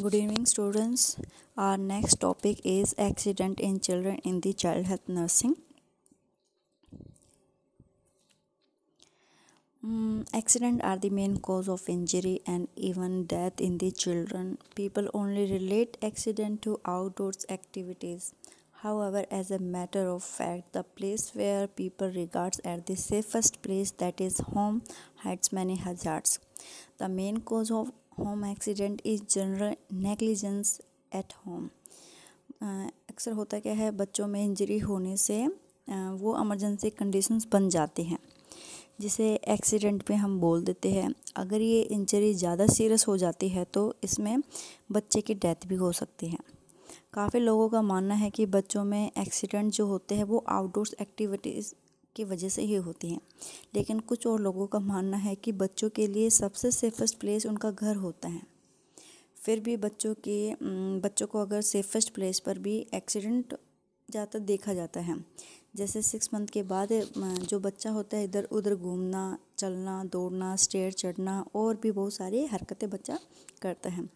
good evening students our next topic is accident in children in the child health nursing hmm, accident are the main cause of injury and even death in the children people only relate accident to outdoors activities however as a matter of fact the place where people regards as the safest place that is home hides many hazards the main cause of home accident is general negligence at home अक्सर होता क्या है बच्चों में injury होने से uh, वो emergency conditions बन जाते हैं जिसे एक्सीडेंट पे हम बोल देते हैं अगर ये इंजरी ज़्यादा सीरियस हो जाती है तो इसमें बच्चे की डेथ भी हो सकती है काफ़ी लोगों का मानना है कि बच्चों में एक्सीडेंट जो होते हैं वो आउटडोर्स एक्टिविटीज़ की वजह से ही होती हैं लेकिन कुछ और लोगों का मानना है कि बच्चों के लिए सबसे सेफेस्ट प्लेस उनका घर होता है फिर भी बच्चों के बच्चों को अगर सेफेस्ट प्लेस पर भी एक्सीडेंट ज़्यादातर देखा जाता है जैसे सिक्स मंथ के बाद जो बच्चा होता है इधर उधर घूमना चलना दौड़ना स्टेयर चढ़ना और भी बहुत सारी हरकतें बच्चा करता है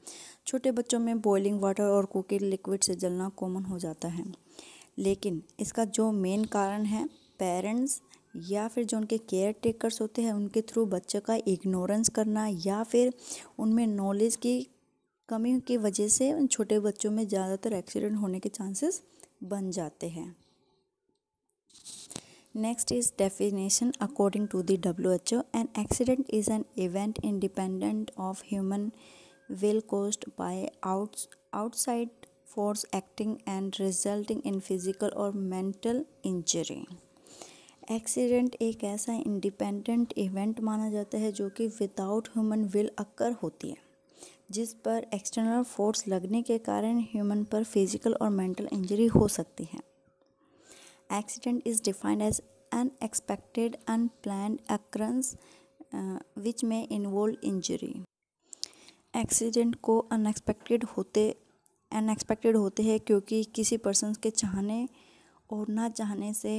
छोटे बच्चों में बॉइलिंग वाटर और कुकिंग लिक्विड से जलना कॉमन हो जाता है लेकिन इसका जो मेन कारण है पेरेंट्स या फिर जो उनके केयर टेकरस होते हैं उनके थ्रू बच्चों का इग्नोरेंस करना या फिर उनमें नॉलेज की कमी की वजह से उन छोटे बच्चों में ज़्यादातर एक्सीडेंट होने के चांसेस बन जाते हैं next is definition according to the W H O an accident is an event independent of human will caused by outside force acting and resulting in physical और मेंटल इंजरी एक्सीडेंट एक ऐसा independent event माना जाता है जो कि without human will occur होती है जिस पर एक्सटर्नल फोर्स लगने के कारण ह्यूमन पर फिजिकल और मेंटल इंजरी हो सकती है accident is defined as unexpected unplanned occurrence which may involve injury accident को अनएक्सपेक्टेड होते अनएक्सपेक्टेड होते हैं क्योंकि किसी पर्सन के चाहने और ना चाहने से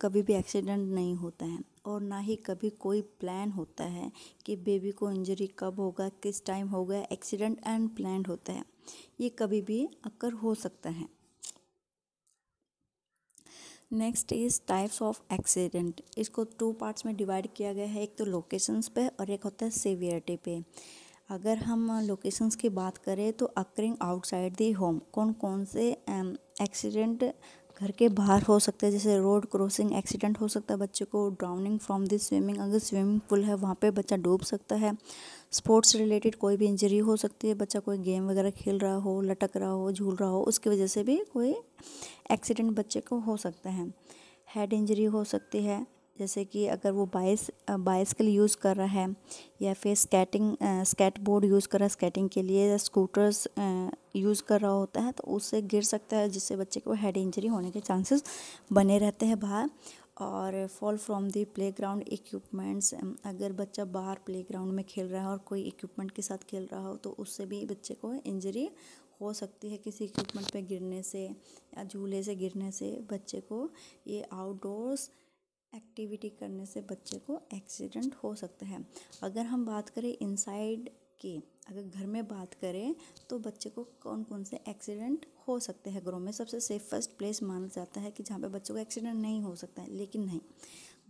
कभी भी एक्सीडेंट नहीं होता है और ना ही कभी कोई प्लान होता है कि बेबी को इंजरी कब होगा किस टाइम होगा एक्सीडेंट एंड प्लान होता है ये कभी भी अक्कर हो सकता है next is types of accident इसको टू पार्ट्स में डिवाइड किया गया है एक तो लोकेशंस पे और एक होता है सीवियरिटी पे अगर हम लोकेशंस की बात करें तो अक्रिंग आउटसाइड दी होम कौन कौन से एक्सीडेंट घर के बाहर हो सकता है जैसे रोड क्रॉसिंग एक्सीडेंट हो सकता है बच्चे को ड्राउनिंग फ्रॉम दिस स्विमिंग अगर स्विमिंग पूल है वहाँ पे बच्चा डूब सकता है स्पोर्ट्स रिलेटेड कोई भी इंजरी हो सकती है बच्चा कोई गेम वगैरह खेल रहा हो लटक रहा हो झूल रहा हो उसकी वजह से भी कोई एक्सीडेंट बच्चे को हो सकता है हेड इंजरी हो सकती है जैसे कि अगर वो बाइस बाइसकल यूज़ कर रहा है या फिर स्केटिंग स्केट बोर्ड यूज़ कर रहा है स्केटिंग के लिए स्कूटर्स यूज़ कर रहा होता है तो उससे गिर सकता है जिससे बच्चे को हेड इंजरी होने के चांसेस बने रहते हैं बाहर और fall from the playground equipments अगर बच्चा बाहर प्ले ग्राउंड में खेल रहा है और कोई इक्विपमेंट के साथ खेल रहा हो तो उससे भी बच्चे को इंजरी हो सकती है किसी इक्विपमेंट पे गिरने से या झूले से गिरने से बच्चे को ये आउटडोर्स एक्टिविटी करने से बच्चे को एक्सीडेंट हो सकता है अगर हम बात करें इनसाइड के अगर घर में बात करें तो बच्चे को कौन कौन से एक्सीडेंट हो सकते हैं घरों में सबसे सेफेस्ट प्लेस माना जाता है कि जहाँ पे बच्चों को एक्सीडेंट नहीं हो सकता है लेकिन नहीं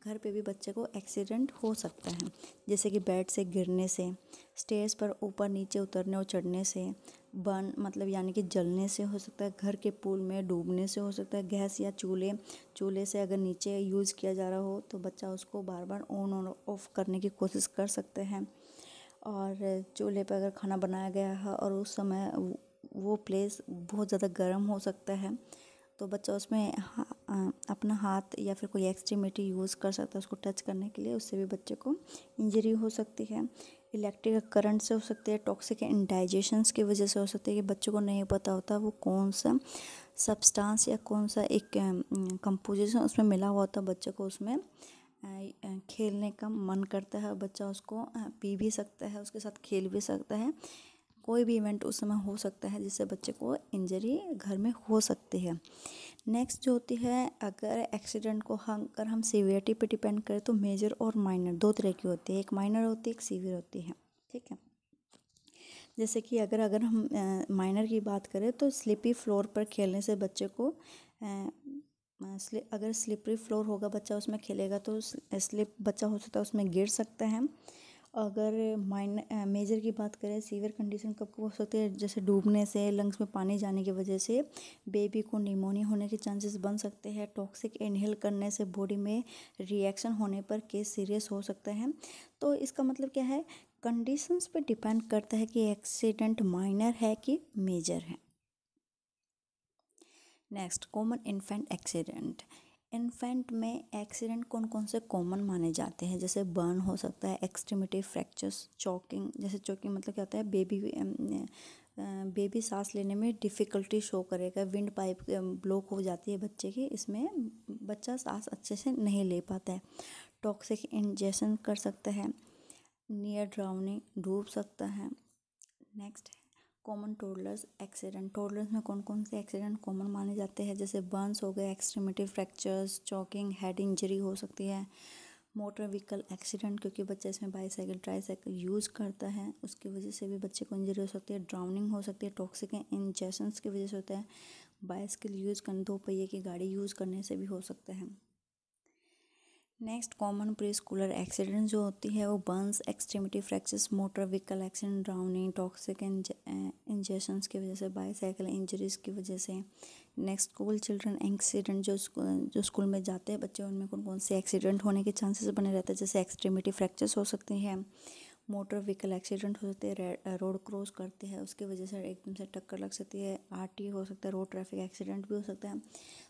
घर पे भी बच्चे को एक्सीडेंट हो सकता है जैसे कि बेड से गिरने से स्टेज पर ऊपर नीचे उतरने और चढ़ने से बन मतलब यानी कि जलने से हो सकता है घर के पूल में डूबने से हो सकता है गैस या चूल्हे चूल्हे से अगर नीचे यूज़ किया जा रहा हो तो बच्चा उसको बार बार ऑन और ऑफ करने की कोशिश कर सकते हैं और चूल्हे पर अगर खाना बनाया गया है और उस समय वो प्लेस बहुत ज़्यादा गर्म हो सकता है तो बच्चा उसमें हा, अपना हाथ या फिर कोई एक्सट्रीमिटी यूज़ कर सकता है उसको टच करने के लिए उससे भी बच्चे को इंजरी हो सकती है इलेक्ट्रिक करंट से हो सकती है टॉक्सिक इंडाइजेशंस की वजह से हो सकती है कि बच्चों को नहीं पता होता वो कौन सा सब्सटेंस या कौन सा एक कंपोजिशन उसमें मिला हुआ होता है बच्चे को उसमें खेलने का मन करता है बच्चा उसको पी भी सकता है उसके साथ खेल भी सकता है कोई भी इवेंट उस समय हो सकता है जिससे बच्चे को इंजरी घर में हो सकती है नेक्स्ट जो होती है अगर एक्सीडेंट को हम अगर हम सीवियरिटी पे डिपेंड करें तो मेजर और माइनर दो तरह की होती है एक माइनर होती है एक सीवियर होती है ठीक है जैसे कि अगर अगर हम माइनर की बात करें तो स्लिपी फ्लोर पर खेलने से बच्चे को अगर स्लिपरी फ्लोर होगा बच्चा उसमें खेलेगा तो स्लिप बच्चा हो सकता है उसमें गिर सकता है अगर माइन मेजर की बात करें सीवियर कंडीशन कब हो सकती है जैसे डूबने से लंग्स में पानी जाने की वजह से बेबी को निमोनिया होने के चांसेस बन सकते हैं टॉक्सिक इनहेल करने से बॉडी में रिएक्शन होने पर केस सीरियस हो सकते हैं तो इसका मतलब क्या है कंडीशंस पे डिपेंड करता है कि एक्सीडेंट माइनर है कि मेजर है next common infant accident infant में एक्सीडेंट कौन कौन से कॉमन माने जाते हैं जैसे बर्न हो सकता है एक्सट्रीमिटी फ्रैक्चर्स चौकिंग जैसे चौकिंग मतलब क्या होता है बेबी बेबी सांस लेने में डिफ़िकल्टी शो करेगा विंड पाइप ब्लॉक हो जाती है बच्चे की इसमें बच्चा सांस अच्छे से नहीं ले पाता है टॉक्सिक इंजेशन कर सकता है नियर ड्राउनिंग डूब सकता है नेक्स्ट है कॉमन टोडलर्स एक्सीडेंट टोडलर्स में कौन कौन से एक्सीडेंट कॉमन माने जाते हैं जैसे बर्न्स हो गए extremity fractures choking head injury हो सकती है मोटर व्हीकल एक्सीडेंट क्योंकि बच्चा इसमें बाईसाइकिल ट्राईसाइकिल यूज़ करता है उसकी वजह से भी बच्चे को इंजरी हो सकती है ड्राउनिंग हो सकती है टॉक्सिक इंजेशन की वजह से होता है बाइसाइकिल यूज़ करने दो पहिए की गाड़ी यूज़ करने से भी हो सकता है next common preschooler accident जो होती है वो burns extremity fractures motor vehicle accident drowning toxic ingestions की वजह से बाईसाइकिल इंजरीज की वजह से नेक्स्ट स्कूल चिल्ड्रन एक्सीडेंट जो जो स्कूल में जाते हैं बच्चे उनमें कौन कौन से एक्सीडेंट होने के चांसेस बने रहते हैं जैसे एक्सट्रीमिटी फ्रैक्चर्स हो सकती हैं मोटर व्हीकल एक्सीडेंट हो सकते हैं रोड क्रॉस करते हैं उसकी वजह से एकदम से टक्कर लग सकती है आर हो सकता है रोड ट्रैफिक एक्सीडेंट भी हो सकता है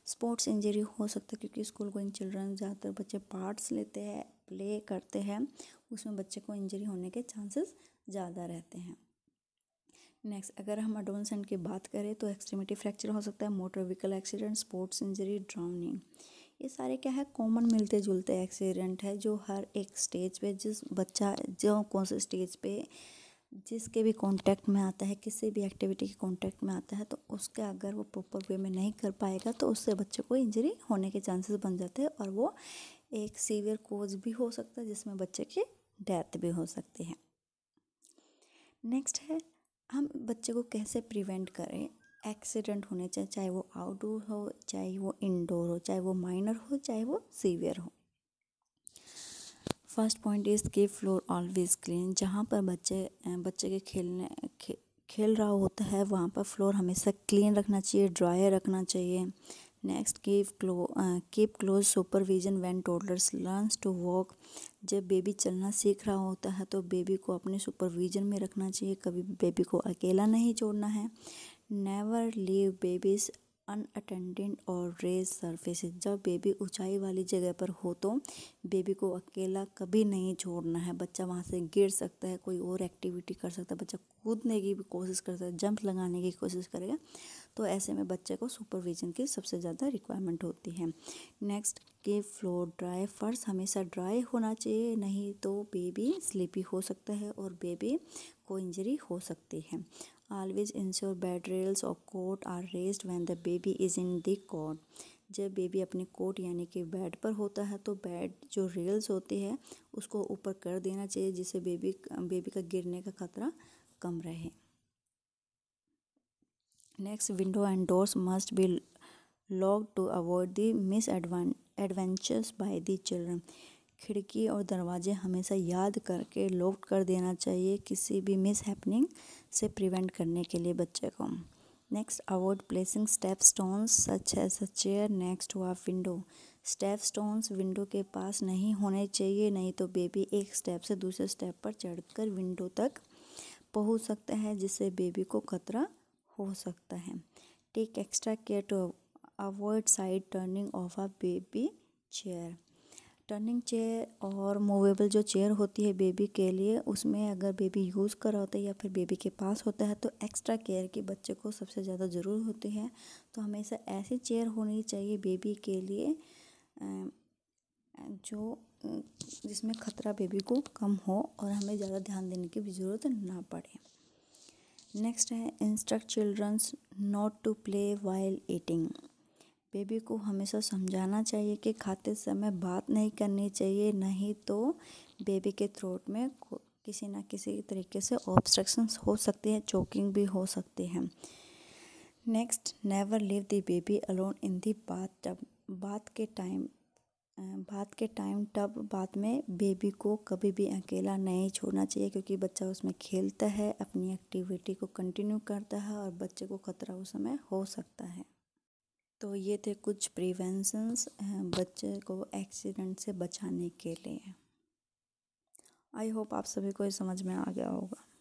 स्पोर्ट्स इंजरी हो सकता है क्योंकि स्कूल गोइंग चिल्ड्रन ज़्यादातर बच्चे पार्ट्स लेते हैं प्ले करते हैं उसमें बच्चे को इंजरी होने के चांसेस ज़्यादा रहते हैं नेक्स्ट अगर हम अडोलसेंट की बात करें तो एक्सट्रीमिटी फ्रैक्चर हो सकता है motor vehicle accident sports injury drowning ये सारे क्या है कॉमन मिलते जुलते एक्सीडेंट है जो हर एक स्टेज पे जिस बच्चा जो कौन से स्टेज पे जिसके भी कांटेक्ट में आता है किसी भी एक्टिविटी के कांटेक्ट में आता है तो उसके अगर वो प्रॉपर वे में नहीं कर पाएगा तो उससे बच्चे को इंजरी होने के चांसेस बन जाते हैं और वो एक सीवियर कोज भी हो सकता है जिसमें बच्चे की डेथ भी हो सकती है नेक्स्ट है हम बच्चे को कैसे प्रिवेंट करें एक्सीडेंट होने चाहिए चाहे वो आउटडोर हो चाहे वो इंडोर हो चाहे वो माइनर हो चाहे वो सीवियर हो फर्स्ट पॉइंट इज़ के फ्लोर ऑलवेज क्लीन जहाँ पर बच्चे बच्चे के खेलने खे, खेल रहा होता है वहाँ पर फ्लोर हमेशा क्लीन रखना चाहिए ड्रायर रखना चाहिए नेक्स्ट कीप क्लो keep close supervision when toddlers learns to walk जब बेबी चलना सीख रहा होता है तो बेबी को अपने सुपरविजन में रखना चाहिए कभी बेबी को अकेला नहीं छोड़ना है नेवर लीव बेबीज अनअटेंडेड और रेज सरफेसेस जब बेबी ऊंचाई वाली जगह पर हो तो बेबी को अकेला कभी नहीं छोड़ना है बच्चा वहाँ से गिर सकता है कोई और एक्टिविटी कर सकता है बच्चा कूदने की भी कोशिश कर सकता है जंप लगाने की कोशिश करेगा तो ऐसे में बच्चे को सुपरविजन की सबसे ज़्यादा रिक्वायरमेंट होती है नेक्स्ट के फ्लोर ड्राई फर्श हमेशा ड्राई होना चाहिए नहीं तो बेबी स्लीपी हो सकता है और बेबी को इंजरी हो सकती है ऑलवेज इंश्योर बेड रेल्स और cot are raised when the baby is in the cot जब बेबी अपने कोट यानी कि बेड पर होता है तो बेड जो रेल्स होती है उसको ऊपर कर देना चाहिए जिससे बेबी बेबी का गिरने का खतरा कम रहे next window and doors must be lock to avoid the misadventures by the children खिड़की और दरवाजे हमेशा याद करके लॉक कर देना चाहिए किसी भी मिस हैपनिंग से प्रिवेंट करने के लिए बच्चे को next avoid placing step stones such as a chair next to our window step stones window के पास नहीं होने चाहिए नहीं तो बेबी एक स्टेप से दूसरे स्टेप पर चढ़कर विंडो तक पहुंच सकता है जिससे बेबी को खतरा हो सकता है take extra care to avoid side turning of a baby chair turning chair और मूवेबल जो चेयर होती है बेबी के लिए उसमें अगर बेबी यूज़ कर होता है या फिर बेबी के पास होता है तो एक्स्ट्रा केयर की बच्चे को सबसे ज़्यादा ज़रूर होती है तो हमेशा ऐसी चेयर होनी चाहिए बेबी के लिए जो जिसमें ख़तरा बेबी को कम हो और हमें ज़्यादा ध्यान देने की भी ज़रूरत ना पड़े नेक्स्ट है instruct childrens not to play while eating baby को हमेशा समझाना चाहिए कि खाते समय बात नहीं करनी चाहिए नहीं तो बेबी के थ्रोट में किसी ना किसी तरीके से ऑब्स्ट्रक्शन हो सकती हैं चोकिंग भी हो सकती है next never leave the baby alone in the bath tub बात के टाइम बात के टाइम टब बाद में बेबी को कभी भी अकेला नहीं छोड़ना चाहिए क्योंकि बच्चा उसमें खेलता है अपनी एक्टिविटी को कंटिन्यू करता है और बच्चे को खतरा उस समय हो सकता है तो ये थे कुछ प्रिवेंशंस बच्चे को एक्सीडेंट से बचाने के लिए आई होप आप सभी को ये समझ में आ गया होगा